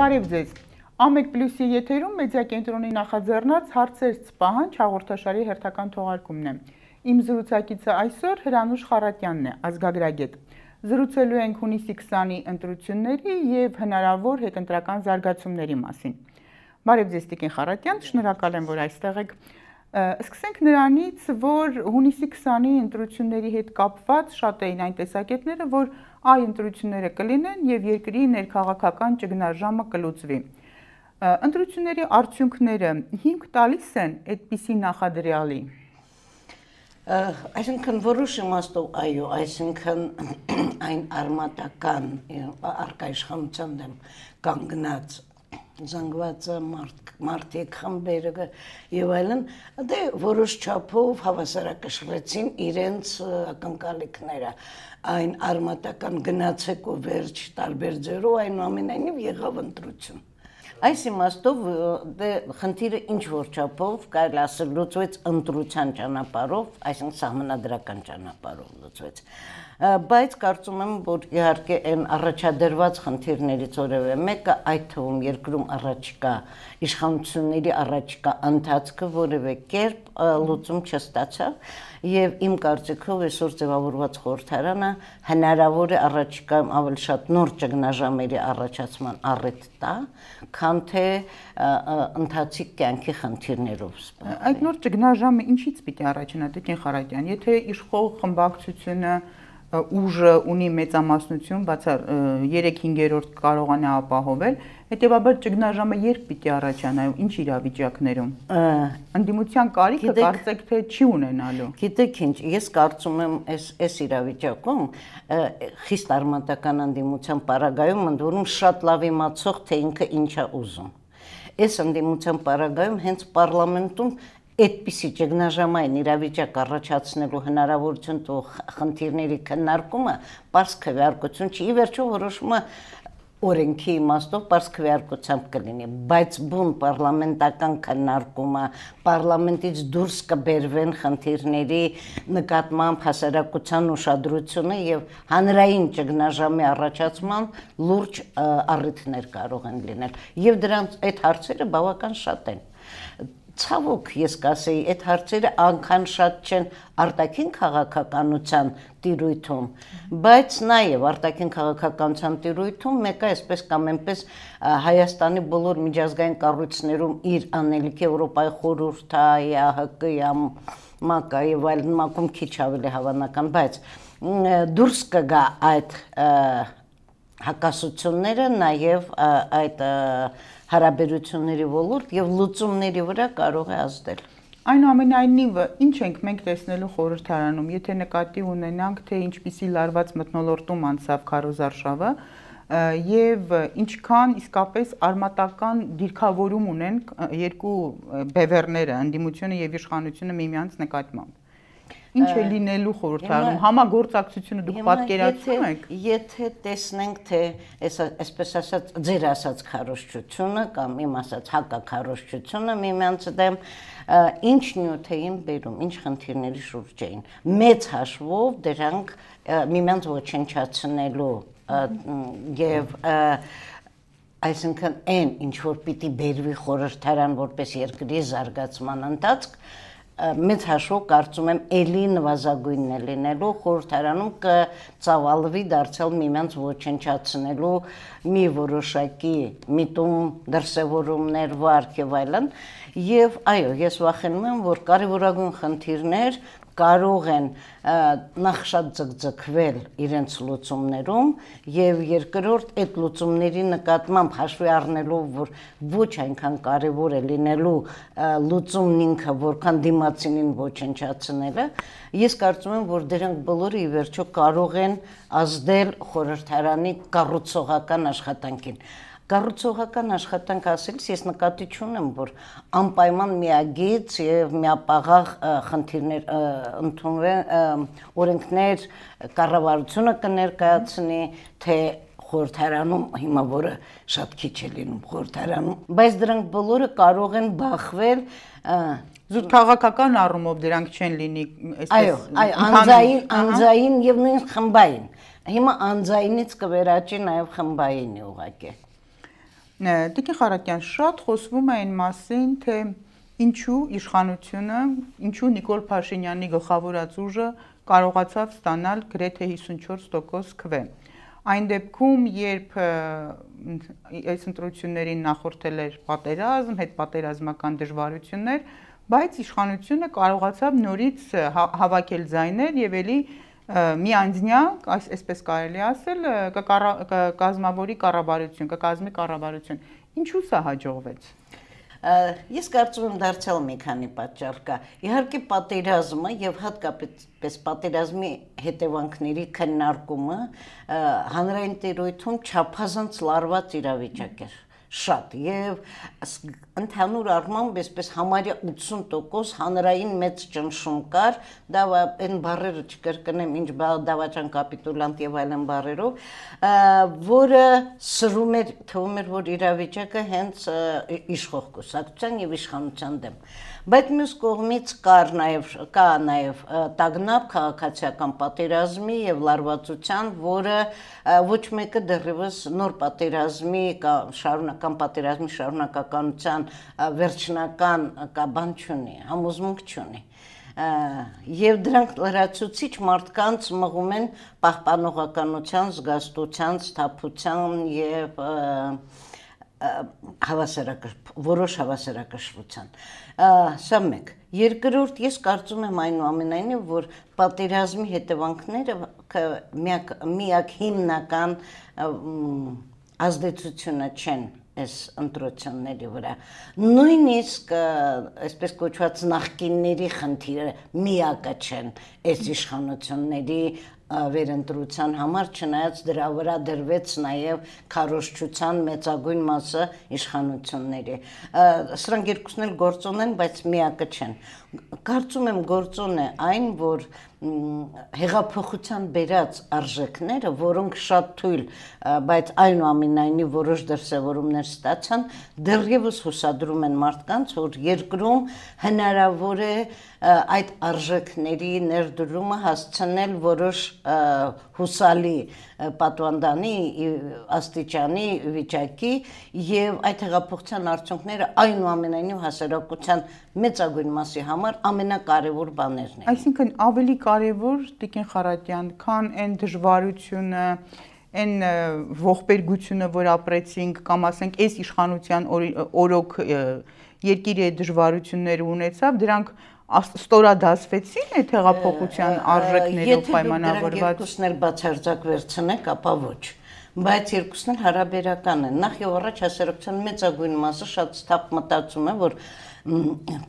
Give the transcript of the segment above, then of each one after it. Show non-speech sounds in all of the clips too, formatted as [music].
Բարև ձեզ։ Ամեկ պլյուսի եթերում մեդիակենտրոնի նախաձեռնած հարցեր սպահանջ հաղորդաշարի հերթական թողարկումն է։ Իմ զրուցակիցը այսօր Հրանուշ Խարատյանն է, ազգագրագետ։ Զրուցելու ենք հունիսի 20-ի ընտրությունների եւ հնարավոր հետընտրական զարգացումների մասին։ Բարև ձեզ Տիկին Խարատյան, շնորհակալ եմ, որ այստեղ եք։ Սկսենք նրանից, որ հունիսի 20-ի ընտրությունների հետ կապված շատ էին այն տեսակետները, որ այ ընտրությունները կլինեն եւ երկրի ներքաղաքական ճգնաժամը կլուծվի։ Ընտրությունների արդյունքները 5 տալիս են այդպիսի նախադրյալի։ Այսինքն որոշ իմաստով այո, այսինքն [clears throat] այն արմատական արկայիշխանության դեմ կանգնած զանգվածը մարդ մարդիկ խմբերը եւ այլն դե որոշ չափով հավասարակշռեցին իրենց ակնկալիքները այն արմատական գնացեք ու վերջ տարբեր ձերով այնուամենայնիվ եղավ ընտրություն Այս իմաստով դե խնդիրը ինչ որ չափով կարելի ասել լուծվեց ընտրության ճանապարհով, այսինքն համանդրական ճանապարհով լուծվեց։ Բայց կարծում եմ, որ իհարկե այն առաջադրված խնդիրներից որևէ մեկը այդ թվում երկրում առաջիկա իշխանությունների առաջիկա ընթացքը որևէ կերպ լուծում չստացավ եւ իմ կարծիքով այսօր ձևավորված խորհրդարանը հնարավոր է առաջիկայում ավելի շատ նոր ճգնաժամերի առաջացման առիթ տա, քան թե ընթացիկ կյանքի խնդիրներով սպառ։ Այդ նոր ճգնաժամը ինչից պիտի առաջանա Տիկին Խարատյան, եթե իշխող խմբակցությունը ուժը ունի մեծամասնություն, բացա 3-5-րդ կարողանա ապահովել, հետեւաբար ճգնաժամը երբ պիտի առաջանա, ինչ իրավիճակներում։ Անդիմության կարիքը կարծեք թե չի ունենալու։ Գիտեք ինչ, ես կարծում եմ այս այս իրավիճակում խիստ արմատական անդիմության պարագայում ընդ որում շատ լավ իմացող թե ինքը ինչա ուզում։ Այս անդիմության պարագայում հենց parlamentum այդպիսի ճգնաժամային իրավիճակ առաջացնելու հնարավորություն տող խնդիրների քննարկումը པարս քվեարկություն չի, ի վերջո որոշումը օրենքի իմաստով པարս քվեարկությամբ կլինի, բայց բուն parlamentakan քննարկումը, parlamentից դուրս կբերվեն խնդիրների նկատմամբ հասարակության ուշադրությունը եւ հանրային ճգնաժամի առաջացման լուրջ առիթներ կարող են լինել։ Եվ դրանց այդ հարցերը բավական շատ են ցավոք ես կասեի, այդ հարցերը անկան շատ չեն արտաքին քաղաքականության տիրույթում, բայց նաև արտաքին քաղաքականության տիրույթում մեկը այսպես կամ այնպես Հայաստանի բոլոր միջազգային կառույցներում իր անելիքի Եվրոպայի խորհուրդը, ՀՀԿ-ը, ՄԱԿ-ը եւ այլն մակում քիչ ավելի հավանական, բայց դուրս կգա այդ հակասությունները նաև այդ, այդ հարաբերությունների ոլորտ եւ լուծումների վրա կարող է ազդել։ Այնուամենայնիվ, ինչ ենք մենք տեսնելու խորհրդարանում, եթե նկատի ունենանք, թե ինչպիսի լարված մթնոլորտում անցավ Քարոզարշավը, եւ ինչքան իսկապես արմատական դիրքավորում ունեն երկու բևեռները, ընդդիմությունը եւ իշխանությունը միմյանց նկատմամբ։ Ինչ է լինելու խորհրդարանում։ Համագործակցությունը դուք պատկերացնում եք։ Եթե տեսնենք, թե այս այսպես ասած ձեր ասած քարոշչությունը կամ իմ ասած հակաքարոշչությունը միմյանց դեմ ինչ նյութ էին բերում, ինչ խնդիրների շուրջ էին։ Մեծ հաշվով դրանք միմյանց ոչնչացնելու եւ այսինքն այն ինչ որ պիտի բերվի խորհրդարան որպես երկրի զարգացման ընթացք մեծ հաշվով կարծում եմ ելի նվազագույնն է լինելու խորհրդարանում կծավալվի դարձյալ միմյանց ոչնչացնելու մի որոշակի միտում դրսևորումներ վարք եւ այլն եւ այո ես վախենում եմ որ կարեւորագույն խնդիրներ կարող են նախշաձգձգվել իրենց լուծումներում եւ երկրորդ այդ լուծումների նկատմամբ հաշվի առնելով որ ոչ այնքան կարեւոր է լինելու լուծումն ինքը որքան դիմացինին ոչնչացնելը ես կարծում եմ որ դրանք բոլորը ի վերջո կարող են ազդել խորհրդարանի կառուցողական աշխատանքին Կառուցողական աշխատանք ասելիս ես նկատի ունեմ, որ անպայման միագից եւ միապաղաղ խնդիրներ ընդունվեն օրենքներ կառավարությունը կներկայացնի, թե խորհրդարանում հիմա որը շատ քիչ է լինում խորհրդարանում, բայց դրանք բոլորը կարող են բախվել զուտ քաղաքական առումով դրանք չեն լինի այսպես այո այ անձային անձային եւ նույն խմբային հիմա անձայինից կվերաճի նաեւ խմբայինի ուղակի Տիկին Խարակյան շատ խոսվում է այն մասին, թե ինչու իշխանությունը, ինչու Նիկոլ Փաշինյանի գլխավորած ուժը կարողացավ ստանալ գրեթե 54% քվե։ Այն դեպքում, երբ այս ընտրություններին նախորդել էր պատերազմ, հետ պատերազմական դժվարություններ, բայց իշխանությունը կարողացավ նորից հավաքել ձայներ եւ ելի միանձնյակ, այս այսպես կարելի ասել, կկազմավորի կառավարություն, կկազմի կառավարություն։ Ինչու սա հաջողվեց։ Ես կարծում եմ դարձյալ մի քանի պատճառ կա։ Իհարկե պատերազմը եւ հատկապես պատերազմի հետևանքների քննարկումը հանրային տերույթում չափազանց լարված իրավիճակ էր։ Ա, շատ եւ ընդհանուր առմամբ այսպես համարյա 80% հանրային մեծ ճնշում կար դա այն բարերը չկրկնեմ ինչ դավաճան կապիտուլանտ եւ այլն բարերով որը սրում էր թվում էր որ իրավիճակը հենց իշխող կուսակցության եւ իշխանության դեմ Բայց մյուս կողմից կար նաև կա նաև տագնապ քաղաքացիական պատերազմի եւ լարվածության, որը ոչ մեկը դեռևս նոր պատերազմի կամ շարունակական պատերազմի շարունակականության վերջնական կաբան չունի, համոզմունք չունի եւ դրանք լրացուցիչ մարդկանց մղում են պահպանողականության, զգաստության, սթափության եւ և, և, և, և, և, և, և, և, և հավասարակշռ որոշ հավասարակշռության սա մեկ երկրորդ ես կարծում եմ այնուամենայնիվ որ պատերազմի հետևանքները միակ միակ հիմնական ազդեցությունը չեն այս ընտրությունների վրա նույնիսկ այսպես կոչված նախկինների խնդիրը միակը չեն այս իշխանությունների վերընտրության համար, չնայած դրա վրա դրվեց նաև քարոշչության մեծագույն մասը իշխանությունների։ Սրանք երկուսն էլ գործոն են, բայց միակը չեն։ Կարծում եմ գործոն է այն, որ հեղափոխության բերած արժեքները, որոնք շատ թույլ, բայց այնուամենայնիվ որոշ դրսևորումներ ստացան, դեռևս հուսադրում են մարդկանց, որ երկրում հնարավոր է այդ արժեքների ներդրումը հասցնել որոշ հուսալի պատվանդանի աստիճանի վիճակի եւ այդ հեղափոխության արդյունքները այնուամենայնիվ հասարակության մեծագույն մասի համար ամենակարևոր բաներն են։ Այսինքն ավելի կարևոր Տիկին Խարատյան, քան այն դժվարությունը, այն ողբերգությունը, որ ապրեցինք կամ ասենք այս իշխանության օրոք երկիրը դժվարություններ ունեցավ, դրանք ստորադասվեցին այդ հեղափոխության արժեքներով պայմանավորված։ Եթե դուք դրանք բացարձակ վերցնեք, ապա ոչ բայց երկուսն էլ հարաբերական են։ Նախ եւ առաջ հասարակության մեծագույն մասը շատ ստապ մտածում է, որ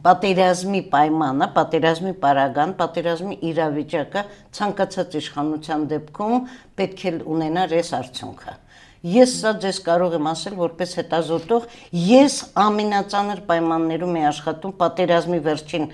պատերազմի պայմանը, պատերազմի պարագան, պատերազմի իրավիճակը ցանկացած իշխանության դեպքում պետք է ունենար այս արդյունքը։ Ես սա ձեզ կարող եմ ասել որպես հետազոտող, ես ամենածանր պայմաններում եմ աշխատում պատերազմի վերջին,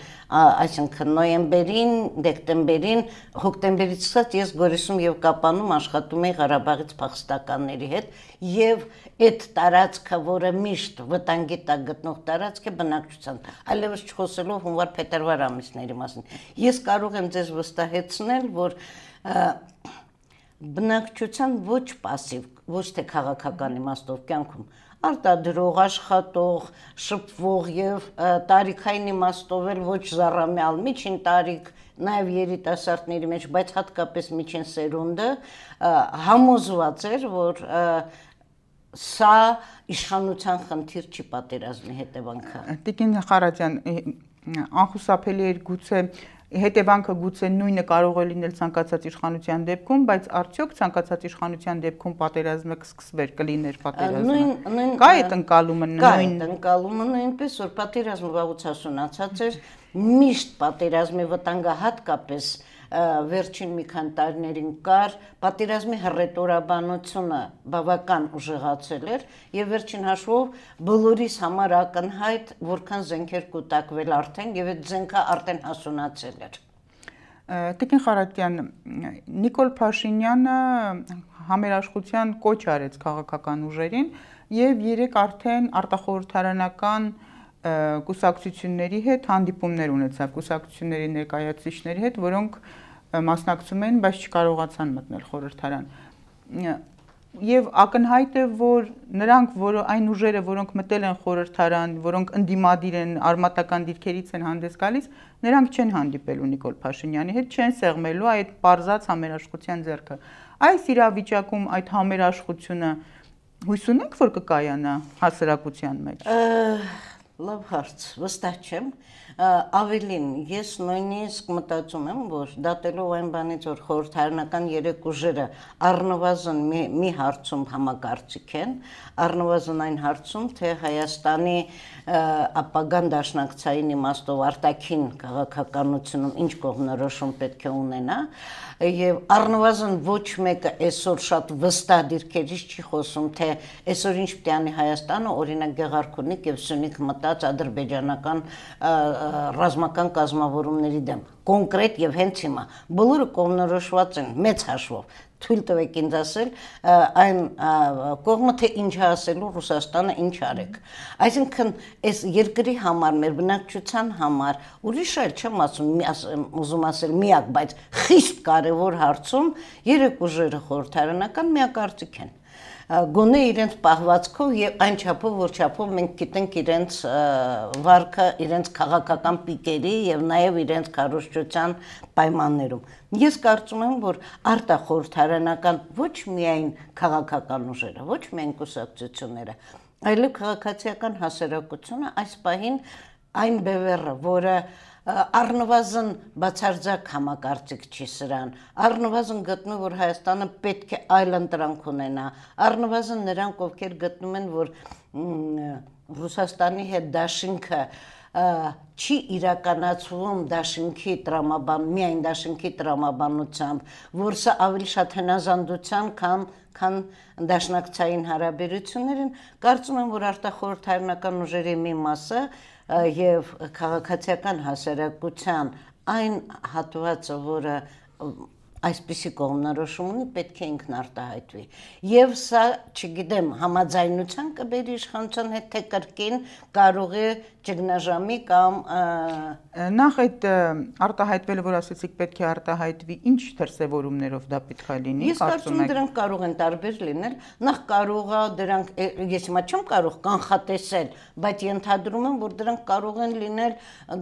այսինքն նոյեմբերին, դեկտեմբերին, հոկտեմբերից սկսած ես Գորիսում եւ Կապանում աշխատում եի Ղարաբաղից փախստականների հետ եւ այդ տարածքը, որը միշտ վտանգի տակ գտնող տարածք է բնակչության, այլևս չխոսելով հունվար-փետրվար ամիսների մասին։ Ես կարող եմ ձեզ վստահեցնել, որ բնակչության ոչ пассив, ոչ թե քաղաքական իմաստով կյանքում արտադրող, աշխատող, շփվող եւ տարիքային իմաստով էլ ոչ զառամյալ միջին տարիք, նաեւ երիտասարդների մեջ, բայց հատկապես միջին սերունդը համոզված էր, որ սա իշխանության խնդիր չի պատերազմի հետևանքը։ Տիկին Խարաճյան, անխուսափելի էր գուցե հետևանքը գուցե նույնը կարող է լինել ցանկացած իշխանության դեպքում, բայց արդյոք ցանկացած իշխանության դեպքում պատերազմը կսկսվեր, կլիներ պատերազմը։ Նույն նույն կա այդ ընկալումը նույն ընկալումը նույնպես որ պատերազմը վաղուց հասունացած էր, միշտ պատերազմի վտանգը հատկապես վերջին մի քան տարիներին կար պատերազմի հռետորաբանությունը բավական ուժեղացել էր եւ վերջին հաշվով բոլորիս համար ակնհայտ որքան զենքեր կուտակվել արդեն եւ այդ զենքը արդեն հասունացել էր Տիկին Խարատյան Նիկոլ Փաշինյանը համերաշխության կոչ արեց քաղաքական ուժերին եւ երեք արդեն արտախորհրդարանական ար կուսակցությունների հետ հանդիպումներ ունեցավ, կուսակցությունների ներկայացուցիչների հետ, որոնք մասնակցում էին, բայց չկարողացան մտնել խորհրդարան։ Եվ ակնհայտ է, որ նրանք, որ այն ուժերը, որոնք մտել են խորհրդարան, որոնք ընդդիմադիր են, արմատական դիրքերից են հանդես գալիս, նրանք չեն հանդիպելու Նիկոլ Փաշինյանի հետ, չեն սեղմելու այդ պարզած համերաշխության ձեռքը։ Այս իրավիճակում այդ համերաշխությունը հույս ունենք, որ կկայանա հասարակության մեջ։ Ա Լավ հարց, վստահ չեմ, Ավելին, ես նույնիսկ մտածում եմ, որ դատելով այն բանից, որ խորհրդարանական երեք ուժերը առնվազն մի, մի հարցում համակարծիք են, առնվազն այն հարցում, թե Հայաստանի ապագան դաշնակցային իմաստով արտաքին քաղաքականությունում ինչ կողմնորոշում պետք է ունենա, եւ առնվազն ոչ մեկը այսօր շատ վստահ դիրքերից չի խոսում, թե այսօր ինչ պետք է անի Հայաստանը, օրինակ Գեղարքունիք եւ Սյունիք մտած ադրբեջանական ռազմական կազմավորումների դեմ կոնկրետ եւ հենց հիմա բոլորը կողմնորոշված են մեծ հաշվով թույլ տվեք ինձ ասել այն կողմը թե ինչ ասելու Ռուսաստանը ինչ արեք։ Այսինքն այս երկրի համար, մեր բնակչության համար ուրիշ այլ չեմ ասում, ուզում ասել միակ, բայց խիստ կարևոր հարցում երեք ուժերը խորհրդարանական միակարծիք են։ Ա, գոնե իրենց պահվածքով եւ այն չափով որ չափով մենք գիտենք իրենց վարկը իրենց քաղաքական պիկերի եւ նաեւ իրենց քարոշչության պայմաններում ես կարծում եմ որ արտախորհրդարանական ոչ միայն քաղաքական ուժերը ոչ միայն կուսակցությունները այլև քաղաքացիական հասարակությունը այս պահին այն բևեռը որը որ առնվազն բացարձակ համակարծիք չի սրան, առնվազն գտնում, որ Հայաստանը պետք է այլ ընտրանք ունենա, առնվազն նրանք, ովքեր գտնում են, որ Հուսաստանի հետ դաշինքը չի իրականացվում դաշինքի տրամաբան, միայն դաշինքի տրամաբանությամբ, որ սա ավելի շատ հնազանդության կամ քան դաշնակցային հարաբերություններին, կարծում եմ, որ արտախորհրդարանական ուժերի մի մասը եւ քաղաքացիական հասարակության այն հատվածը, որը այսպիսի կողմնորոշում ունի, պետք է ինքնարտահայտվի։ Եվ սա, չգիտեմ, համաձայնության կբերի իշխանության հետ թե կրկին կարող է ճգնաժամի կամ նախ այդ արտահայտվելը, որ ասեցիք, պետք է արտահայտվի, ինչ դրսևորումներով դա պետք է լինի, կարծում եք։ Ես կարծում եմ դրանք կարող են տարբեր լինել։ Նախ կարող է դրանք ես հիմա չեմ կարող կանխատեսել, բայց ենթադրում եմ, որ դրանք կարող են լինել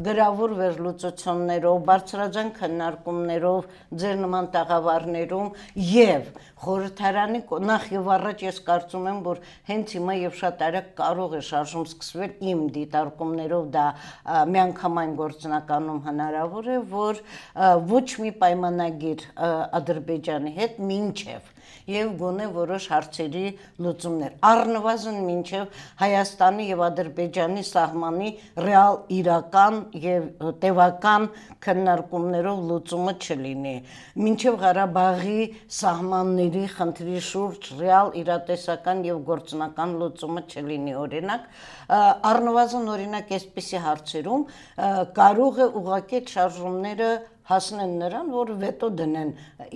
գրավոր վերլուծություններով, բարձրաձայն քննարկումներով, ձեր նման մշակութային տաղավարներում եւ խորհրդարանի նախ եւ առաջ ես կարծում եմ, որ հենց հիմա եւ շատ արագ կարող է շարժում սկսվել իմ դիտարկումներով դա միանգամայն գործնականում հնարավոր է, որ ոչ մի պայմանագիր Ադրբեջանի հետ մինչև եւ գոնե որոշ հարցերի լուծումներ։ Առնվազն մինչեւ Հայաստանի եւ Ադրբեջանի սահմանի ռեալ իրական եւ տևական քննարկումներով լուծումը չլինի։ Մինչեւ Ղարաբաղի սահմանների խնդրի շուրջ ռեալ իրատեսական եւ գործնական լուծումը չլինի, օրինակ, առնվազն օրինակ այսպիսի հարցերում կարող է ուղղակի շարժումները հասնեն նրան, որ վետո դնեն,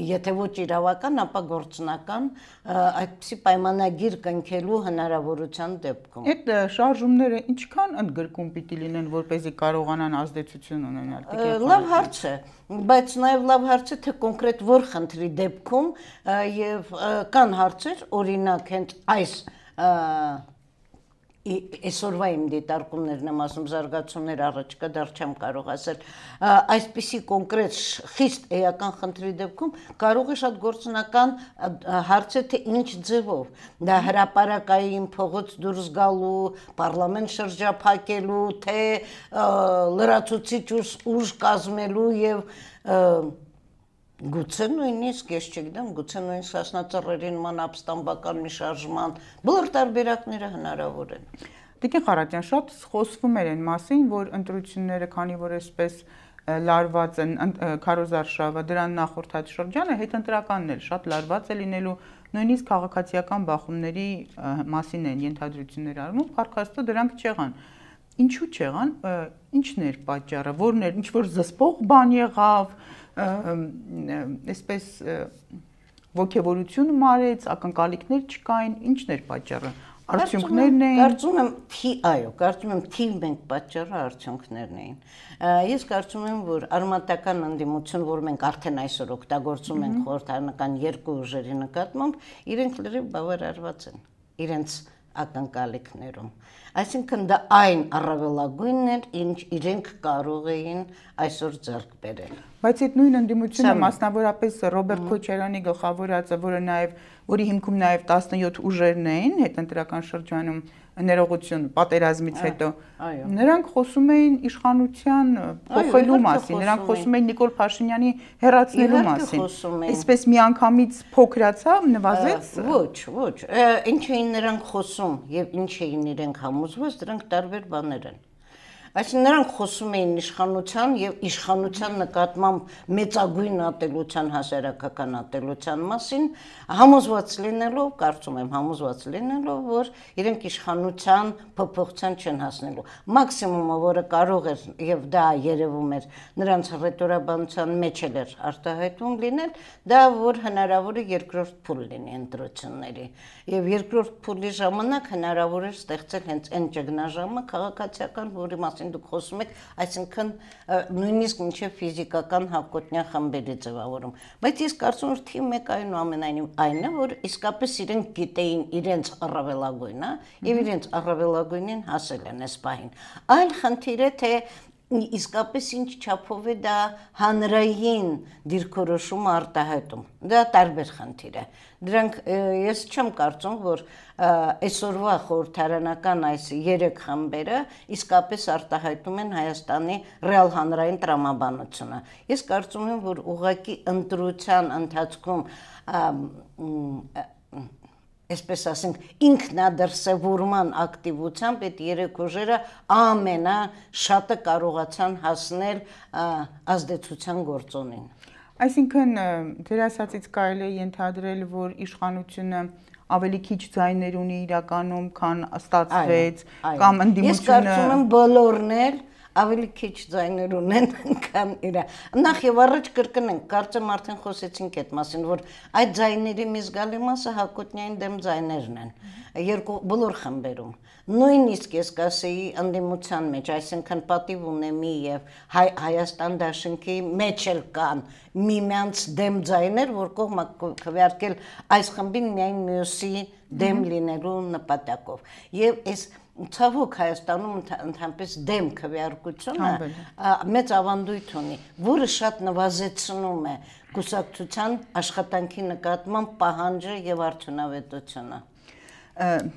եթե ոչ իրավական, ապա գործնական այդպիսի պայմանագիր կնքելու հնարավորության դեպքում։ Այդ շարժումները ինչքան ընդգրկում պիտի լինեն, որպեսզի կարողանան ազդեցություն ունենալ։ Լավ հարց է, բայց նաև լավ հարց է, թե կոնկրետ որ խնդրի դեպքում եւ կան հարցեր, օրինակ հենց այս այսօրվա իմ դիտարկումներն եմ ասում զարգացումներ առաջ կա դեռ չեմ կարող ասել այսպիսի կոնկրետ խիստ էական խնդրի դեպքում կարող է շատ գործնական հարցը թե ինչ ձևով դա հրաապարակային փողոց դուրս գալու պարլամենտ շրջափակելու թե լրացուցիչ ուժ կազմելու եւ և Գուցե նույնիսկ ես չգիտեմ, գուցե նույն սասնածռերի նման ապստամբական մի շարժման բոլոր տարբերակները հնարավոր են։ Տիկին Ղարատյան շատ խոսվում էր այն մասին, որ ընտրությունները, քանի որ այսպես լարված են քարոզարշավը, դրան նախորդած շրջանը հետընտրականն էլ շատ լարված է լինելու նույնիսկ քաղաքացիական բախումների մասին են ենթադրություններ արվում, փառքաստո դրանք չեղան։ Ինչու չեղան, ինչն էր պատճառը, որն էր, ինչ որ զսպող բան եղավ, այսպես ողջավորություն մարեց, ակնկալիքներ չկային, ինչն էր պատճառը։ Արդյունքներն էին։ Կարծում եմ, թի, այո, կարծում եմ, թի մենք պատճառը արդյունքներն էին։ Ես կարծում եմ, որ արմատական անդիմություն, որ մենք արդեն այսօր օգտագործում ենք խորհրդարանական երկու ուժերի նկատմամբ, իրենք լրիվ բավարարված են։ Իրենց ակնկալիքներում։ Այսինքն դա այն առավելագույնն էր, ինչ իրենք կարող էին այսօր ձեռք բերել։ Բայց այդ նույն ընդդիմությունը մասնավորապես Ռոբերտ Քոչարյանի գլխավորած, որը նաև որի հիմքում նաև 17 ուժերն էին հետ ընտրական շրջանում ներողություն պատերազմից հետո նրանք խոսում էին իշխանության փոխելու մասին նրանք խոսում էին Նիկոլ Փաշինյանի հերացնելու մասին այսպես միանգամից փոքրացավ նվազեց ոչ ոչ ինչ էին նրանք խոսում եւ ինչ էին իրենք համոզված դրանք տարբեր բաներ են Այսինքն նրանք խոսում էին իշխանության եւ իշխանության նկատմամբ մեծագույն ատելության հասարակական ատելության մասին, համոզված լինելով, կարծում եմ, համոզված լինելով, որ իրենք իշխանության փոփոխության չեն հասնելու։ Մաքսիմումը, որը կարող էր եւ դա երևում էր նրանց ռետորաբանության մեջ էլ էր արտահայտվում լինել, դա որ հնարավոր է երկրորդ փուլ լինի ընտրությունների։ Եվ երկրորդ փուլի ժամանակ հնարավոր էր ստեղծել հենց այն ճգնաժամը քաղաքացիական, որի մաս մասին դուք խոսում եք, այսինքն նույնիսկ մինչև ֆիզիկական հակոտնյա խմբերի ձևավորում։ Բայց ես կարծում եմ թիմ 1 այնուամենայնիվ այն է, որ իսկապես իրենք գիտեին իրենց առավելագույնը եւ իրենց առավելագույնին հասել են այս պահին։ Այլ խնդիր է թե իսկապես ինչ չափով է դա հանրային դիրքորոշում արտահայտում։ Դա տարբեր խնդիր է։ Դրանք ես չեմ կարծում, որ այսօրվա խորհրդարանական այս երեք խմբերը իսկապես արտահայտում են Հայաստանի ռեալ հանրային տրամաբանությունը։ Ես կարծում եմ, որ ուղղակի ընտրության ընթացքում այսպես ասենք, ինքնադրսևորման ակտիվությամբ այդ երեք ուժերը ամենաշատը կարողացան հասնել ազդեցության գործոնին։ Այսինքն դեր ասածից կարելի է ենթադրել, որ իշխանությունը ավելի քիչ ձայներ ունի իրականում, քան ստացվեց կամ ընդդիմությունը։ Ես կարծում եմ բոլորն էլ ավելի քիչ ձայներ ունեն [laughs] քան իրա։ Նախ եւ առաջ կրկնենք, կարծեմ արդեն խոսեցինք այդ մասին, որ այդ ձայների մի զգալի մասը հակոտնյային դեմ ձայներն են։ Երկու բոլոր խմբերում։ Նույնիսկ ես կասեի անդիմության մեջ, այսինքն պատիվ ունեմի եւ հայ, Հայաստան Դաշնքի մեջ էլ կան միմյանց դեմ ձայներ, որ կողմը քվեարկել այս խմբին միայն մյուսի դեմ լինելու նպատակով։ Եվ այս ցավոք Հայաստանում ընդհանրապես դեմ քվեարկությունը մեծ ավանդույթ ունի, որը շատ նվազեցնում է կուսակցության աշխատանքի նկատմամբ պահանջը եւ արդյունավետությունը։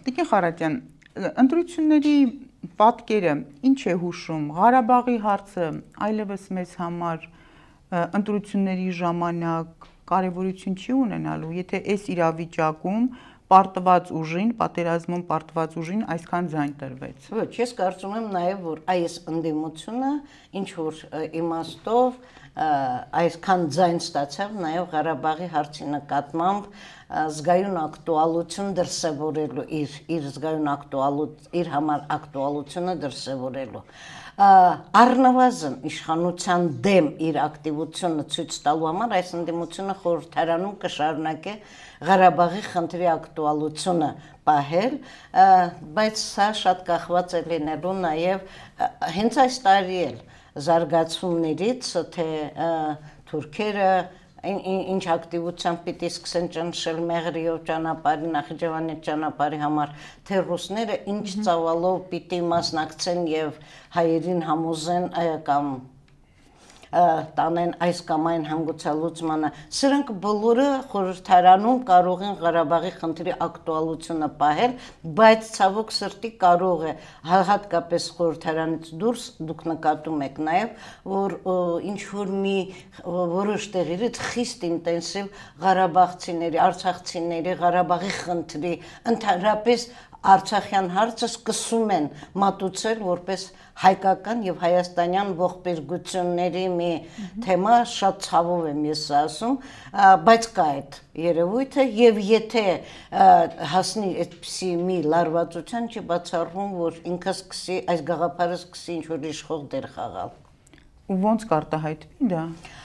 Տիկին Խարատյան, ընտրությունների պատկերը ինչ է հուշում Ղարաբաղի հարցը, այլևս մեզ համար ընտրությունների ժամանակ կարևորություն չի ունենալու, եթե այս իրավիճակում պարտված ուժին, պատերազմում պարտված ուժին այսքան ձայն տրվեց։ Ոչ, ես կարծում եմ նաև որ այս ընդդիմությունը ինչ որ իմաստով այսքան ձայն ստացավ նաև Ղարաբաղի հարցի նկատմամբ զգայուն ակտուալություն դրսևորելու իր իր զգայուն ակտուալու իր համար ակտուալությունը դրսևորելու։ Ա, առնվազն իշխանության դեմ իր ակտիվությունը ցույց տալու համար այս ընդդիմությունը խորհրդարանում կշարունակե Ղարաբաղի խնդրի ակտուալությունը պահել, բայց սա շատ կախված է լինելու նաև հենց այս տարի էլ զարգացումներից, թե թուրքերը ինչ ակտիվությամբ պիտի սկսեն ճնշել Մեղրիով ճանապարհի, Նախիջևանի ճանապարհի համար, թե ռուսները ինչ ծավալով պիտի մասնակցեն եւ հայերին համոզեն կամ տանեն այս կամ այն հանգուցալուծմանը, սրանք բոլորը խորհրդարանում կարող են Ղարաբաղի խնդրի ակտուալությունը պահել, բայց ցավոք սրտի կարող է հատկապես խորհրդարանից դուրս դուք նկատում եք նաև, որ ինչ որ մի որոշ տեղերից խիստ ինտենսիվ Ղարաբաղցիների, Արցախցիների Ղարաբաղի խնդրի ընդհանրապես Արցախյան հարցը սկսում են մատուցել որպես հայկական եւ հայաստանյան ողբերգությունների մի թեմա, շատ ցավով եմ ես ասում, բայց կա այդ երևույթը եւ եթե հասնի այդպիսի մի լարվածության չի բացառվում, որ ինքը սկսի այս գաղափարը սկսի ինչ որ իշխող դեր խաղալ։ Ու ոնց կարտահայտվի դա։ Ա,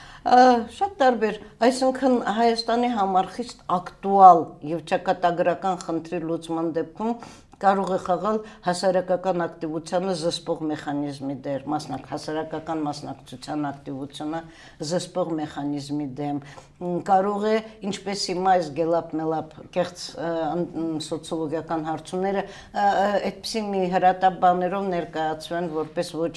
շատ տարբեր, այսինքն Հայաստանի համար խիստ ակտուալ եւ ճակատագրական խնդրի լուծման դեպքում կարող է խաղալ հասարակական ակտիվությանը զսպող մեխանիզմի դեր, մասնակ հասարակական մասնակցության ակտիվությունը զսպող մեխանիզմի դեմ։ Կարող է, ինչպես հիմա այս գելապ-մելապ կեղծ սոցիոլոգիական հարցումները այդպիսի մի հրատապաներով ներկայացվեն որպես ոչ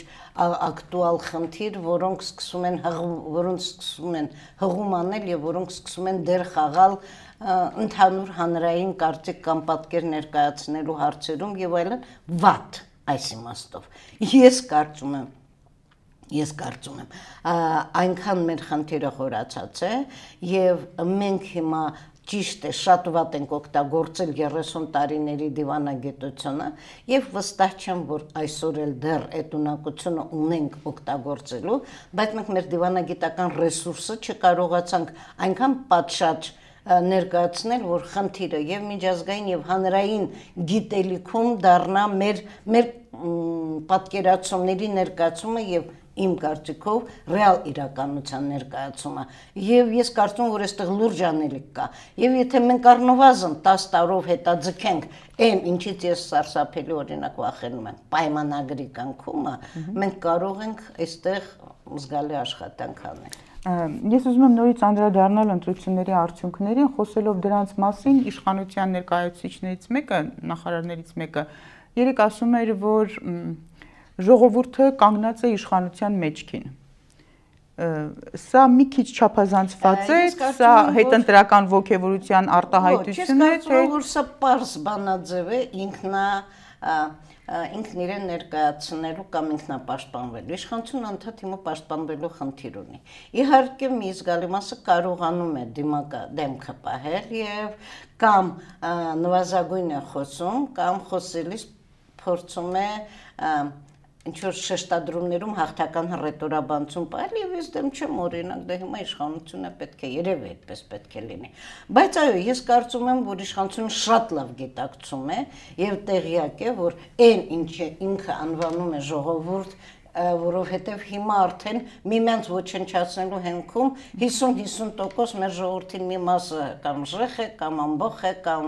ակտուալ խնդիր, որոնք սկսում են հղ, որոնք սկսում են հղում անել եւ որոնք սկսում են դեր խաղալ ընդհանուր հանրային կարծիք կամ պատկեր ներկայացնելու հարցերում եւ այլն վատ այս իմաստով ես կարծում եմ ես կարծում եմ այնքան մեր խնդիրը խորացած է եւ մենք հիմա ճիշտ է շատ վատ ենք օգտագործել 30 տարիների դիվանագիտությունը եւ վստահ չեմ որ այսօր էլ դեռ այդ ունակությունը ունենք օգտագործելու բայց մենք մեր դիվանագիտական ռեսուրսը չկարողացանք այնքան պատշաճ ներկայացնել, որ խնդիրը եւ միջազգային եւ հանրային գիտելիքում դառնա մեր մեր պատկերացումների ներկայացումը եւ իմ կարծիքով ռեալ իրականության ներկայացումը եւ ես կարծում որ այստեղ լուրջ անելիք կա եւ եթե մենք առնվազն 10 տարով հետաձգենք այն ինչից ես սարսափելի օրինակ վախենում եմ պայմանագրի կանքումը մենք կարող ենք այստեղ զգալի աշխատանք անել Ես ուզում եմ նորից անդրադառնալ ընտրությունների արդյունքներին, խոսելով դրանց մասին, իշխանության ներկայացուցիչներից մեկը, նախարարներից մեկը երեք ասում էր, որ ժողովուրդը կանգնած է իշխանության մեջքին։ Սա մի քիչ չափազանցված է, սա հետընտրական ոգևորության արտահայտություն է, թե Ես կարծում եմ, որ սա պարզ բանաձև է, ինքնա ինքն իրեն ներկայացնելու կամ ինքնապաշտպանվելու։ Իշխանությունն անդադ հիմա պաշտպանվելու խնդիր ունի։ Իհարկե մի զգալի մասը կարողանում է դիմակա դեմքը պահել եւ կամ նվազագույն է խոսում կամ խոսելիս փորձում է և, ինչ որ շեշտադրումներում հաղթական ռետորաբանցում պայել եւ ես դեմ չեմ օրինակ դա դե հիմա իշխանությունը պետք է երևի այդպես պետք է լինի բայց այո ես կարծում եմ որ իշխանությունը շատ լավ գիտակցում է եւ տեղյակ է որ այն ինչը ինքը անվանում է ժողովուրդ որովհետև հիմա արդեն միմյանց ոչնչացնելու հենքում 50-50% մեր ժողովրդի մի մասը կամ ժխ է, կամ ամբոխ է, կամ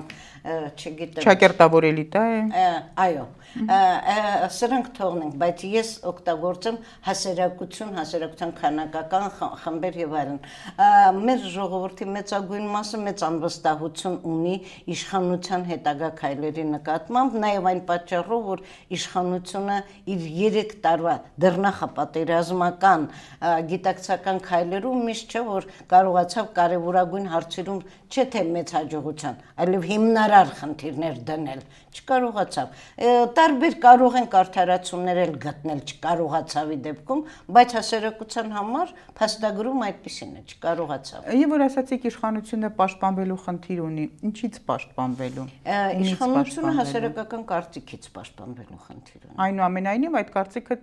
չգիտեմ։ Չակերտավորելի դա է։ Այո, սրանք թողնենք, բայց ես օգտագործեմ հասարակություն, հասարակության քանակական խմբեր եւ այլն։ Մեր ժողովրդի մեծագույն մասը մեծ անվստահություն ունի իշխանության հետագա քայլերի նկատմամբ, նաեւ այն պատճառով, որ իշխանությունը իր 3 տարվա դեռնախապատերազմական գիտակցական քայլերում միշտ չէ որ կարողացավ կարևորագույն հարցերում չէ թե մեծ հաջողության, այլև հիմնարար խնդիրներ դնել, չկարողացավ։ Տարբեր կարող են կարդարացումներ էլ գտնել չկարողացավի դեպքում, բայց հասարակության համար փաստագրում այդպեսին է, չկարողացավ։ Եվ որ ասացիք իշխանությունը պաշտպանվելու խնդիր ունի, ինչից պաշտպանվելու։ Իշխանությունը հասարակական կարծիքից պաշտպանվելու խնդիր ունի։ Այնուամենայնիվ այդ կարծիքը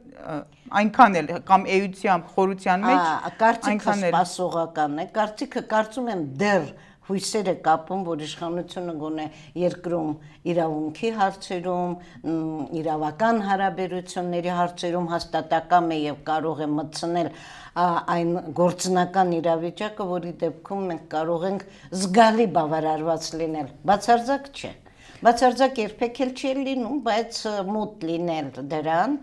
այնքան էլ կամ էությամբ խորության մեջ այնքան էլ սպասողական է, կարծիքը կարծում եմ դեռ հույսերը կապում, որ իշխանությունը գոնե երկրում իրավունքի հարցերում, իրավական հարաբերությունների հարցերում հաստատակամ է եւ կարող է մտցնել այն գործնական իրավիճակը, որի դեպքում մենք կարող ենք զգալի բավարարված լինել։ Բացարձակ չէ։ Բացարձակ երբեք էլ չի լինում, բայց մոտ լինել դրան,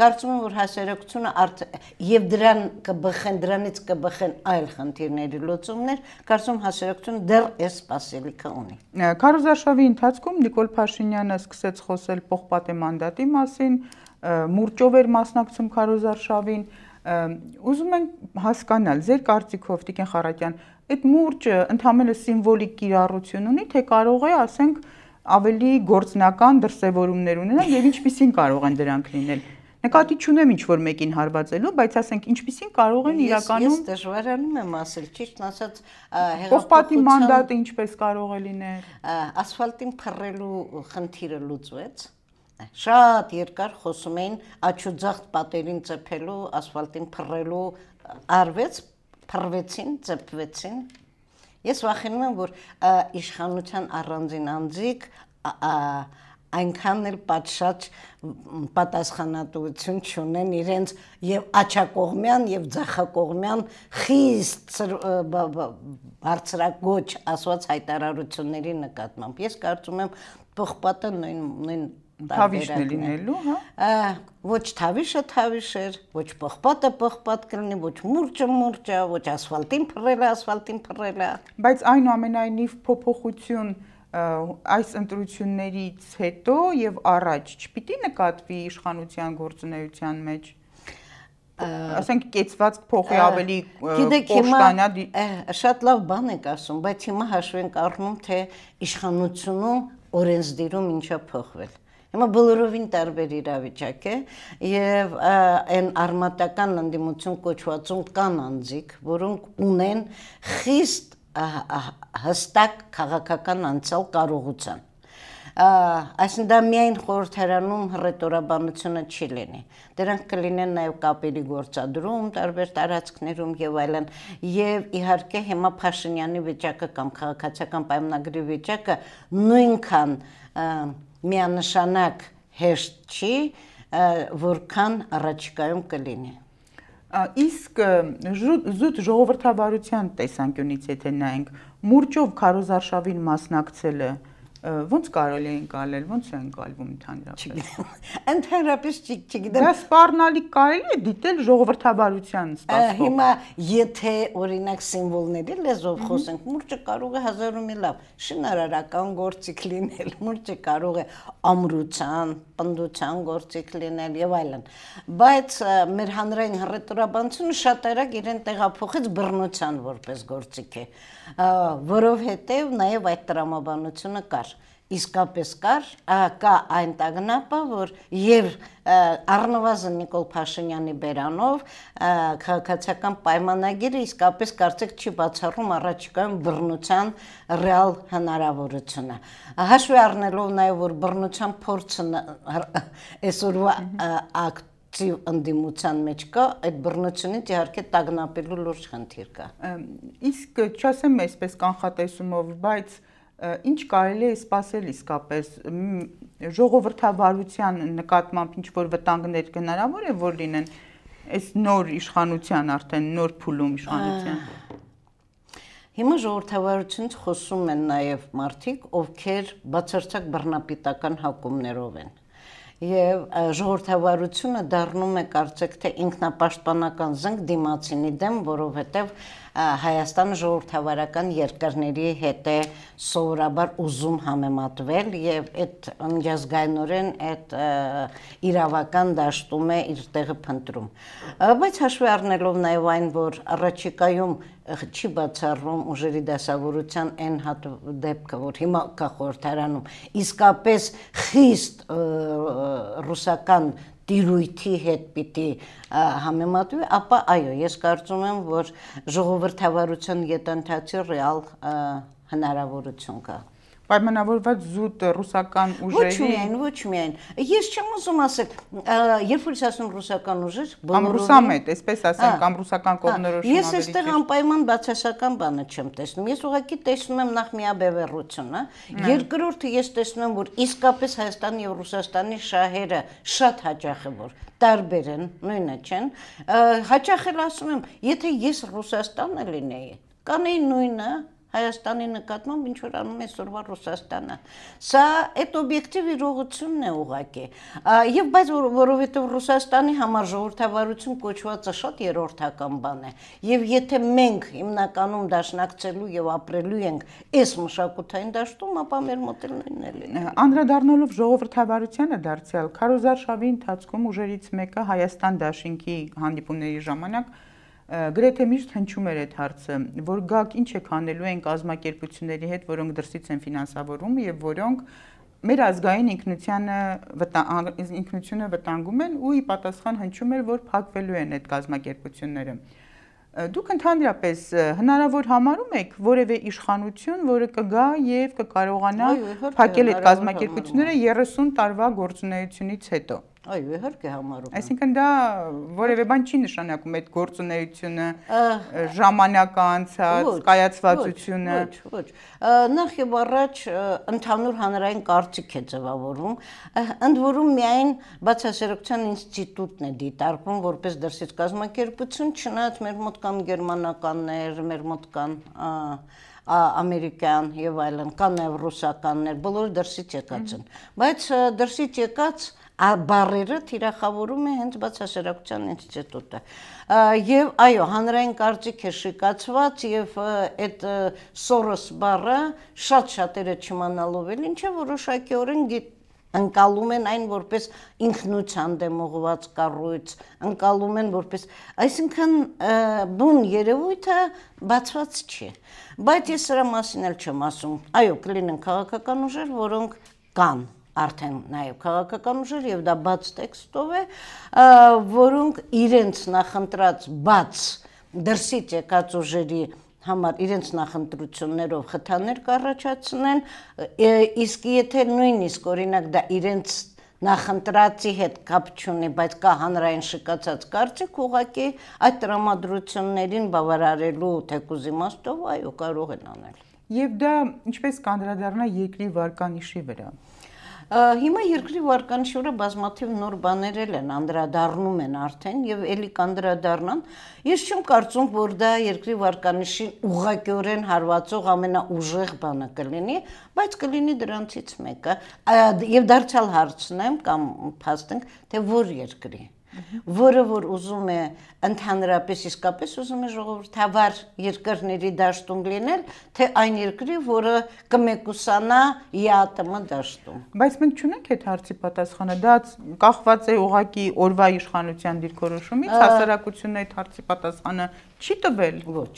կարծում եմ որ հասարակությունը արդ եւ դրան կբխեն, դրանից կբխեն այլ խնդիրների լուծումներ, կարծում հասարակությունը դեռ է սпасելիքը ունի։ Քարոզարշավի ընթացքում Նիկոլ Փաշինյանը սկսեց խոսել փողպատե մանդատի մասին, մուրճով էր մասնակցում քարոզարշավին, ուզում ենք հասկանալ ձեր կարծիքով Տիկին Խարատյան այդ մուրճը ընդհանրապես սիմվոլիկ կիրառություն ունի թե կարող է ասենք ավելի գործնական դրսևորումներ ունենան եւ ինչպիսին կարող են դրանք լինել։ Նկատի չունեմ ինչ որ մեկին հարվածելու, բայց ասենք ինչպեսին կարող են իրականում Ես դժվարանում եմ ասել, ճիշտ ասած, հեղափոխության Ողպատի մանդատը ինչպես կարող է լինել։ Ասֆալտին փռելու խնդիրը լուծվեց շատ երկար խոսում էին աչուձախտ պատերին ծեփելու, ասֆալտին փռելու արվեց, փռվեցին, ծեփվեցին, Ես վախենում եմ, որ իշխանության առանձին անձիկ այնքան էլ պատշաճ պատասխանատվություն չունեն իրենց եւ աչակողմյան եւ ձախակողմյան խիստ բարձրագոչ ասված հայտարարությունների նկատմամբ։ Ես կարծում եմ, փողպատը նույն նույն Թավիշն է լինելու, հա։ Ոչ թավիշը թավիշ էր, ոչ պողպատը պողպատ կլինի, ոչ մուրճը մուրճը, ոչ ասֆալտին փռելը ասֆալտին փռելը։ Բայց այնուամենայնիվ փոփոխություն այս ընտրություններից հետո եւ առաջ չպիտի նկատվի իշխանության գործունեության մեջ ասենք կեցված փողի ավելի կոշտանա շատ լավ բան եք ասում բայց հիմա հաշվենք առնում թե իշխանությունում օրենսդիրում ինչա փոխվել Հիմա բոլորովին տարբեր իրավիճակ է եւ այն արմատական ընդդիմություն կոչվածուն կան անձիկ, որոնք ունեն խիստ հստակ քաղաքական անցալ կարողություն այսինքն դա միայն խորհրդարանում ռետորաբանությունը չի լինի։ Դրանք կլինեն նաև կապերի գործադրում, տարբեր տարածքներում եւ այլն, եւ իհարկե հիմա Փաշինյանի վիճակը կամ քաղաքացիական պայմանագրի վիճակը նույնքան և, միանշանակ հեշտ չի, որքան առաջիկայում կլինի։ Իսկ զուտ ժողովրդավարության տեսանկյունից եթե նայենք, մուրճով քարոզարշավին մասնակցելը, մասնակցել ո՞նց կարելի են կալել, ո՞նց են կալվում ընդհանրապես։ [laughs] Ընդհանրապես չգիտեմ։ Դա սպառնալիք կարելի է դիտել ժողովրդաբարության ստացվում։ Հիմա եթե օրինակ սիմվոլների լեզվով խոսենք, մուրճը կարող է հազար ու մի լավ շինարարական գործիք լինել, մուրճը կարող է ամրության, պնդության գործիք լինել եւ այլն։ Բայց մեր հանրային հռետորաբանությունը շատ արագ իրեն տեղափոխեց բռնության որպես գործիք է, որովհետեւ նաեւ այդ տրամաբանությունը կար իսկապես կար կա այն տագնապը, որ եւ առնվազն Նիկոլ Փաշինյանի բերանով քաղաքացիական պայմանագիրը իսկապես կարծեք չի բացառում առաջիկայում բռնության ռեալ հնարավորությունը։ Հաշվի առնելով նաեւ որ բռնության փորձը այսօրվա ակտ ծիվ ընդդիմության մեջ կա, այդ բռնությունից իհարկե տագնապելու լուրջ խնդիր կա։ Իսկ չասեմ այսպես կանխատեսումով, բայց ինչ կարելի է սпасել իսկապես ժողովրդավարության նկատմամբ ինչ որ վտանգներ հնարավոր է որ լինեն այս նոր իշխանության արդեն նոր փուլում իշխանության Հիմա ժողովրդավարությունից խոսում են նաև մարդիկ, ովքեր բացարձակ բռնապիտական հակումներով են։ Եվ ժողովրդավարությունը դառնում է կարծեք թե ինքնապաշտպանական զենք դիմացինի դեմ, որովհետև Հայաստանը ժողովրդավարական երկրների հետ է սովորաբար ուզում համեմատվել եւ այդ միջազգայինորեն այդ իրավական դաշտում է իր տեղը փնտրում։ Բայց հաշվի առնելով նաեւ այն, որ առաջիկայում չի բացառվում ուժերի դասավորության այն հատ դեպքը, որ հիմա կա խորհրդարանում, իսկապես խիստ ռուսական տիրույթի հետ պիտի համեմատվի, ապա այո, ես կարծում եմ, որ ժողովրդավարության յետընթացի ռեալ հնարավորություն կա պայմանավորված զուտ ռուսական ուժերի։ Ոչ միայն, ոչ միայն։ Ես չեմ ուզում ասել, երբ որ ես ասում ռուսական ուժեր, բոլորովին ռուսամետ, այսպես ասենք, կամ ռուսական կողմնորոշում։ Ես այստեղ անպայման բացասական բանը չեմ տեսնում։ Ես ուղղակի տեսնում եմ նախ միաբևեռությունը, երկրորդը ես տեսնում եմ, որ իսկապես Հայաստանի եւ Ռուսաստանի շահերը շատ հաճախ է որ տարբեր են, նույնը չեն։ Հաճախ էլ ասում եմ, եթե ես Ռուսաստանը լինեի, կանեի նույնը, Հայաստանի նկատմամբ ինչ որ անում է սորվա Ռուսաստանը։ Սա այդ օբյեկտիվ իրողությունն է ուղակի։ Եվ բայց որովհետև Ռուսաստանի համար ժողովրդավարություն կոչվածը շատ երրորդական բան է։ Եվ եթե մենք հիմնականում դաշնակցելու եւ ապրելու ենք այս մշակութային դաշտում, ապա մեր մոդելն նույնն է լինելու։ Անդրադառնալով ժողովրդավարությանը դարձյալ Քարոզարշավի ընթացքում ուժերից մեկը Հայաստան դաշինքի հանդիպումների ժամանակ գրեթե միշտ հնչում էր այդ հարցը, որ գաք ինչ է քանելու են կազմակերպությունների հետ, որոնք դրսից են ֆինանսավորում եւ որոնք մեր ազգային ինքնությանը ինքնությունը վտանգում են ու ի պատասխան հնչում էր, որ փակվելու են այդ կազմակերպությունները։ Դուք ընդհանրապես հնարավոր համարում եք որևէ իշխանություն, որը կգա եւ կկարողանա փակել այդ կազմակերպությունները 30 տարվա գործունեությունից հետո։ Այո, Այո, իհարկե համարում։ Այսինքն դա որևէ բան չի նշանակում այդ գործունեությունը, ժամանակ անցած, կայացվածությունը։ Ոչ, ոչ։ Նախ եւ առաջ ընդհանուր հանրային կարծիք է ձևավորվում, ընդ որում միայն բացասերողության ինստիտուտն է դիտարկվում որպես դրսից կազմակերպություն, չնայած մեր մոտ կան գերմանականներ, մեր մոտ կան ամերիկյան եւ այլն, կան նաեւ ռուսականներ, բոլորը դրսից եկած են։ Բայց դրսից եկած բառերը թիրախավորում է հենց բացասարակության ինստիտուտը։ Եվ այո, հանրային կարծիք է շիկացված եւ այդ Սորոս բառը շատ շատերը չիմանալով էլ ինչը որոշակիորեն գիտ ընկալում են այն որպես ինքնության դեմ ուղված կառույց, ընկալում են որպես, այսինքն բուն երևույթը բացված չի։ Բայց ես սրա մասին էլ չեմ ասում։ Այո, կլինեն քաղաքական ուժեր, որոնք կան, արդեն նաև քաղաքական ուժեր եւ դա բաց տեքստով է, որոնք իրենց նախընտրած բաց դրսից եկած ուժերի համար իրենց նախընտրություններով խթաններ կառաջացնեն, իսկ եթե նույնիսկ օրինակ դա իրենց նախընտրածի հետ կապ չունի, բայց կա հանրային շկացած կարծիք ուղակի այդ տրամադրություններին բավարարելու թեկուզ իմաստով այո կարող են անել։ Եվ դա ինչպես կանդրադառնա երկրի վարկանիշի վրա։ Հիմա երկրի վարկանշյուրը բազմաթիվ նոր բաներ են անդրադառնում են արդեն եւ ելի կանդրադառնան։ Ես չեմ կարծում, որ դա երկրի վարկանշին ուղղակիորեն հարվածող ամենաուժեղ բանը կլինի, բայց կլինի դրանցից մեկը։ Եվ դարձյալ հարցնեմ կամ փաստենք, թե որ երկրի որը որ ուզում է ընդհանրապես իսկապես ուզում է ժողովրդավար երկրների դաշտում լինել, թե այն երկրի, որը կմեկուսանա ԵԱՏՄ դաշտում։ Բայց մենք չունենք այդ հարցի պատասխանը, դա կախված է ուղակի օրվա իշխանության դիրքորոշումից, հասարակությունը այդ հարցի պատասխանը չի տվել։ Ոչ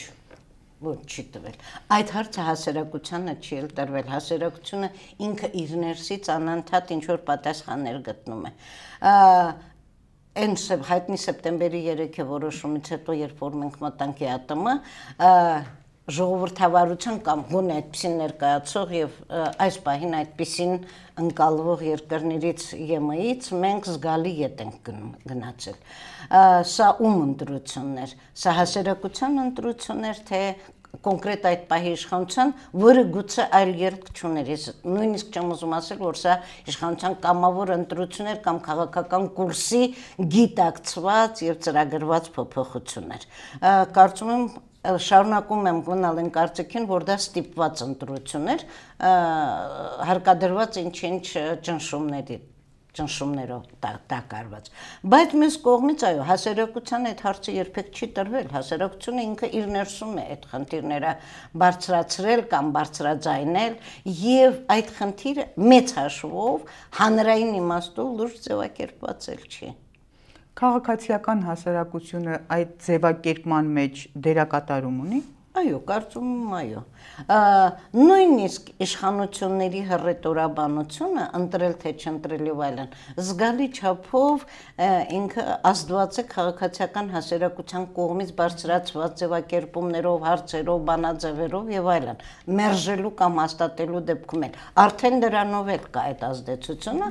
ոչ չի տվել։ Այդ հարցը հասարակությանը չի էլ տրվել։ Հասարակությունը ինքը իր ներսից անընդհատ ինչ որ պատասխաններ գտնում է։ Ա այն սեպ հայտնի սեպտեմբերի 3-ի որոշումից հետո երբ որ մենք մտանք ԵԱՏՄ ժողովրդավարության կամ գոնե այդպիսին ներկայացող եւ այս պահին այդպիսին ընկալվող երկրներից ԵՄ-ից մենք զգալի ետ ենք գնացել։ Սա ում ընտրությունն էր։ Սա հասարակության ընտրությունն էր, թե կոնկրետ այդ պահի իշխանության, որը գուցե այլ երկ չուներ։ Ես նույնիսկ չեմ ուզում ասել, որ սա իշխանության կամավոր ընտրություններ կամ քաղաքական կուրսի գիտակցված եւ ծրագրված փոփոխություններ։ Կարծում եմ շարունակում եմ գնալ այն կարծիքին, որ դա ստիպված ընտրություն էր, հարկադրված ինչ-ինչ ճնշումների ճնշումներով տակարված։ Բայց մեզ կողմից այո, հասարակության այդ հարցը երբեք չի տրվել, հասարակությունը ինքը իր ներսում է այդ խնդիրները բարձրացրել կամ բարձրաձայնել եւ այդ խնդիրը մեծ հաշվով հանրային իմաստով լուրջ ձևակերպված էլ չի։ Քաղաքացիական հասարակությունը այդ ձևակերպման մեջ դերակատարում ունի։ Այո, կարծում եմ այո։ Նույնիսկ իշխանությունների հռետորաբանությունը ընտրել թե չընտրել եւ այլն զգալի չափով ինքը ազդված է քաղաքացիական հասարակության կողմից բարձրացված ձևակերպումներով, հարցերով, բանաձևերով եւ այլն։ Մերժելու կամ հաստատելու դեպքում էլ արդեն դրանով էլ կա այդ ազդեցությունը,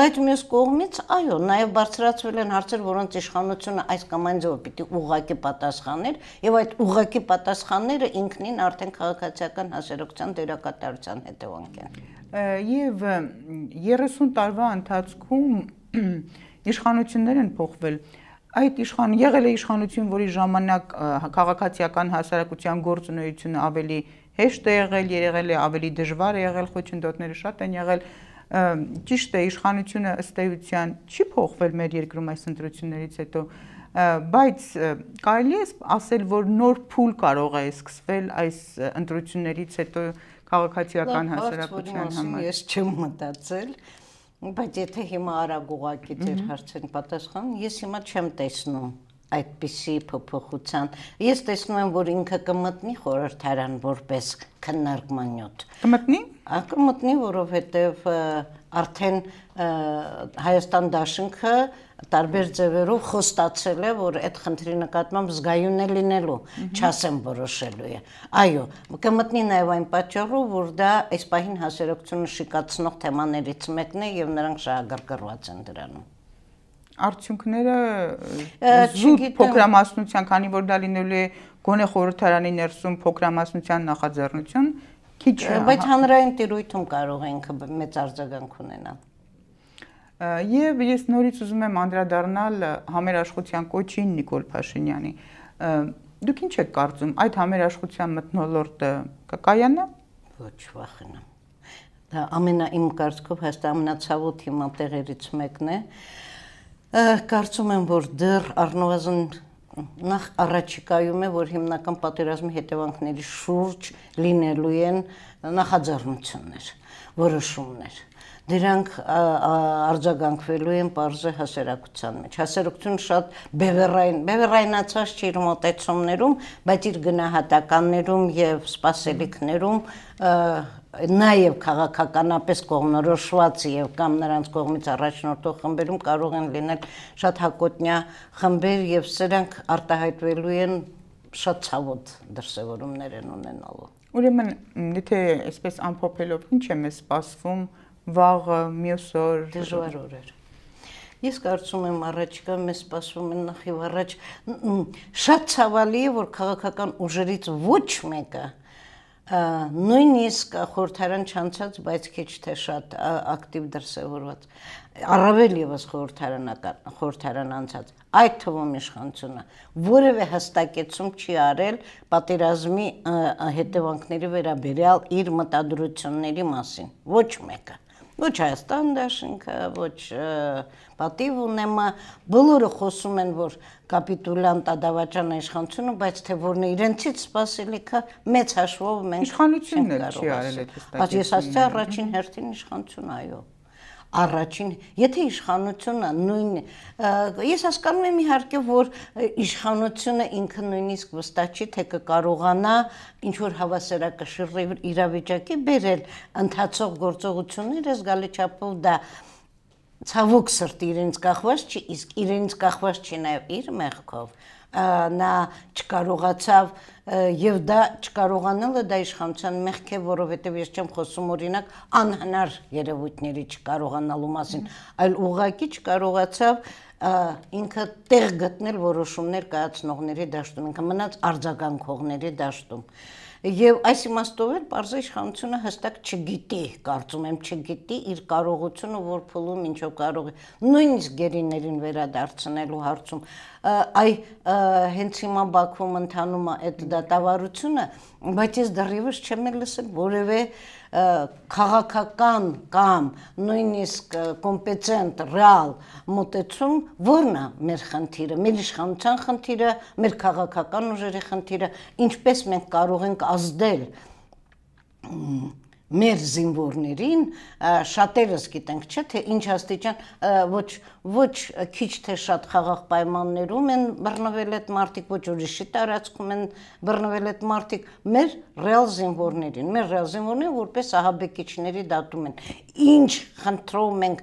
բայց մյուս կողմից այո, նաեւ բարձրացվել են հարցեր, որոնց իշխանությունը այս կամ այն ձևով պիտի ուղակի պատասխաներ եւ այդ ուղակի պատասխան պայմանները ինքնին արդեն քաղաքացիական հասարակության դերակատարության հետևանք են։ Եվ 30 տարվա ընթացքում [clears throat] իշխանություններ են փոխվել այդ իշխան եղել է իշխանություն, որի ժամանակ քաղաքացիական հասարակության գործունեությունը ավելի հեշտ է եղել, եղել է ավելի դժվար է եղել, խոչընդոտները շատ են եղել։ Ճիշտ է, իշխանությունը ըստ էության չի փոխվել մեր երկրում այս ընտրություններից հետո, բայց կարելի է ասել, որ նոր փուլ կարող է սկսվել այս ընտրություններից հետո քաղաքացիական հասարակության համար։ Ես չեմ մտածել, բայց եթե հիմա արագ ուղակի ձեր հարցին պատասխան, ես հիմա չեմ տեսնում այդպիսի փոփոխության։ Ես տեսնում եմ, որ ինքը կմտնի խորհրդարան որպես քննարկման նյութ։ Կմտնի։ Ա կմտնի, որովհետև և արդեն Հայաստան Դաշինքը տարբեր ձևերով խոստացել է, որ այդ խնդրի նկատմամբ զգայուն է լինելու, չասեմ որոշելու է։ Այո, կմտնի նաև այն պատճառով, որ դա այս պահին հասարակությունը շիկացնող թեմաներից մեկն է եւ նրանք շահագրգռված են դրանում արդյունքները զուտ փոքրամասնության, քանի որ դա լինելու է գոնե խորհրդարանի ներսում փոքրամասնության նախաձեռնություն, Քիչ, բայց հանրային տիրույթում կարող ենք մեծ արձագանք ունենալ։ Եվ ես նորից ուզում եմ անդրադառնալ համերաշխության կոչին Նիկոլ Փաշինյանի։ Դուք ինչ եք կարծում, այդ համերաշխության մտնոլորտը կկայանա։ Ոչ, վախենամ։ Դա ամենա իմ կարծիքով հաստատ ամենացավոտ հիմա տեղերից մեկն է։ Կարծում եմ, որ դեռ առնվազն նախ առաջիկայում է, որ հիմնական պատերազմի հետևանքների շուրջ լինելու են նախաձեռնություններ, որոշումներ դրանք արձագանքվելու են parze հասարակության մեջ։ Հասարակությունը շատ բևեռային, բևեռայնացած չի իր մտածումներում, բայց իր գնահատականներում եւ սպասելիքներում նաև քաղաքականապես կողմնորոշված եւ կամ նրանց կողմից առաջնորդող խմբերում կարող են լինել շատ հակոտնյա խմբեր եւ սրանք արտահայտվելու են շատ ցավոտ դրսևորումներ են ունենալու։ Ուրեմն, եթե այսպես ամփոփելով, ինչ է մեզ սպասվում, վաղը, մյուս օր։ Դժվար օր էր։ Ես կարծում եմ առաջկա մեզ սպասում են նախիվ առաջ շատ ցավալի է որ քաղաքական ուժերից ոչ մեկը նույնիսկ խորհրդարան չանցած, բայց քիչ թե շատ ակտիվ դրսևորված առավել եւս խորհրդարանական խորհրդարան անցած այդ թվում իշխանությունը որևէ հստակեցում չի արել պատերազմի հետևանքների վերաբերյալ իր մտադրությունների մասին ոչ մեկը ոչ Հայաստան դաշինքը, ոչ պատիվ ունեմը, բոլորը խոսում են, որ կապիտուլանտ ադավաճան իշխանությունը, բայց թե որն է իրենցից սпасելիքը մեծ հաշվով մենք իշխանությունն է չի արել այդ հստակ։ Բայց ես ասեցի առաջին հա։ հերթին իշխանություն, այո առաջին, եթե իշխանությունը նույնն ես հասկանում եմ իհարկե, որ իշխանությունը ինքը նույնիսկ վստահ չի, թե կկարողանա ինչ որ հավասարակշռի իրավիճակի բերել ընթացող գործողությունները զգալի չափով դա ցավոք սրտի իրենց կախված չի, իսկ իրենց կախված չի նաև իր մեղքով նա չկարողացավ եւ դա չկարողանալը դա իշխանության մեղք է, որովհետեւ ես չեմ խոսում օրինակ անհնար երևույթների չկարողանալու մասին, այլ ուղակի չկարողացավ ինքը տեղ գտնել որոշումներ կայացնողների դաշտում, ինքը մնաց արձագանքողների դաշտում։ Ա, եւ այս իմաստով էլ բարձր իշխանությունը հստակ չգիտի, կարծում եմ, չգիտի իր կարողությունը որ փուլում ինչով կարող է նույնիսկ գերիներին վերադարձնելու հարցում այ հենց հիմա Բաքվում ընթանում է այդ դատավարությունը, բայց ես դեռևս չեմ լսել որևէ քաղաքական կամ նույնիսկ կոմպետենտ ռեալ մտածում որն է մեր խնդիրը, մեր իշխանության խնդիրը, մեր քաղաքական ուժերի խնդիրը, ինչպես մենք կարող ենք ազդել մեր զինվորներին շատերս գիտենք, չէ, թե ինչ աստիճան ոչ ոչ քիչ թե շատ խաղաղ պայմաններում են բռնվել այդ մարտիկ, ոչ ուրիշի տարածքում են բռնվել այդ մարտիկ, մեր ռեալ զինվորներին, մեր ռեալ զինվորները որպես ահաբեկիչների դատում են։ Ինչ խնդրում ենք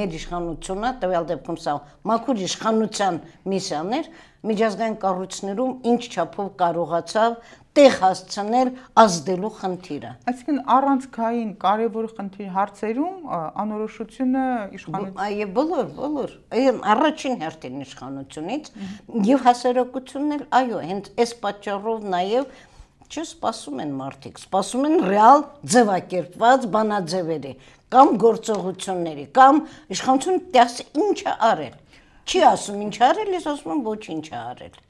մեր իշխանությունը, տվյալ դեպքում սա մաքուր իշխանության միսիաներ, միջազգային կառույցներում ինչ չափով կարողացավ տեղ հասցնել ազդելու խնդիրը։ Այսինքն առանցքային կարևոր խնդիր հարցերում անորոշությունը իշխանությունը եւ բոլոր բոլոր այն առաջին հերթին իշխանությունից եւ հասարակությունն էլ այո, հենց այս պատճառով նաեւ չէ սпасում են մարդիկ, սпасում են ռեալ ձևակերպված բանաձևերի կամ գործողությունների կամ իշխանությունը դասի ինչ է արել։ Չի ասում ինչ արել, ես ասում եմ ոչինչ է արել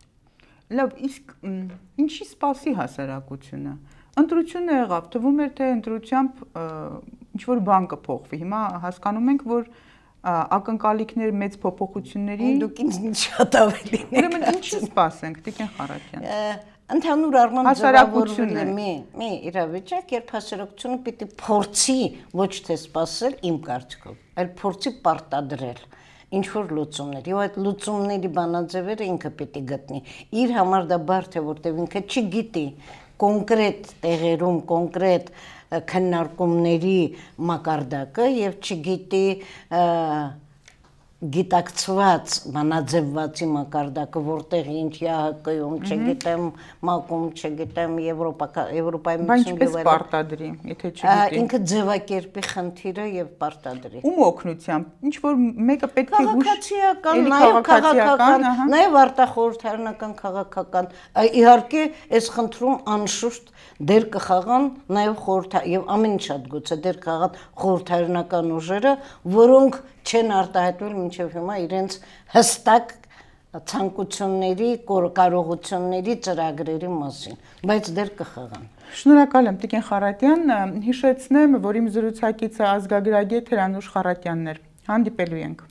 Լավ, իսկ ինչի սпасի հասարակությունը։ Ընտրությունը եղավ, թվում էր թե ընտրությամբ ինչ որ բան կփոխվի։ Հիմա հասկանում ենք, որ ակնկալիքներ մեծ փոփոխությունների դուք ինձ շատ ավելի եք։ Ուրեմն ինչի սпасենք, Տիկին Խարատյան։ Ընդհանուր առմամբ զորավորվել է մի մի իրավիճակ, երբ հասարակությունը պիտի փորձի ոչ թե սпасել իմ կարծիքով, այլ փորձի պարտադրել։ Ա ինչ որ լուծումներ։ Եվ այդ լուծումների բանաձևերը ինքը պիտի գտնի։ Իր համար դա բարդ է, որտեղ ինքը չգիտի կոնկրետ տեղերում, կոնկրետ քննարկումների մակարդակը եւ չգիտի և գիտակցված բանաձևվածի մակարդակը որտեղ ինչ ՀՀԿ-ում, չգիտեմ, ՄԱԿ-ում, չգիտեմ, Եվրոպա Եվրոպայի միությունում եւ այլն։ Բայց ինչպես պարտադրի, եթե չգիտի։ Ինքը ձևակերպի խնդիրը եւ պարտադրի։ Ում օգնությամբ, ինչ որ մեկը պետք է հուշ քաղաքացիական, նաեւ քաղաքական, նաեւ արտախորհրդարանական քաղաքական։ Իհարկե, այս խնդրում անշուշտ դեր կխաղան նաեւ խորհրդա եւ ամեն շատ գուցե դեր կխաղան խորհրդարանական ուժերը, որոնք չեն արտահայտվել մինչև հիմա իրենց հստակ ցանկությունների, կարողությունների ծրագրերի մասին, բայց դեռ կխաղան։ Շնորհակալ եմ Տիկին Խարատյան, հիշեցնեմ, որ իմ զրուցակիցը ազգագրագետ Հրանուշ Խարատյանն էր։ Հանդիպելու ենք։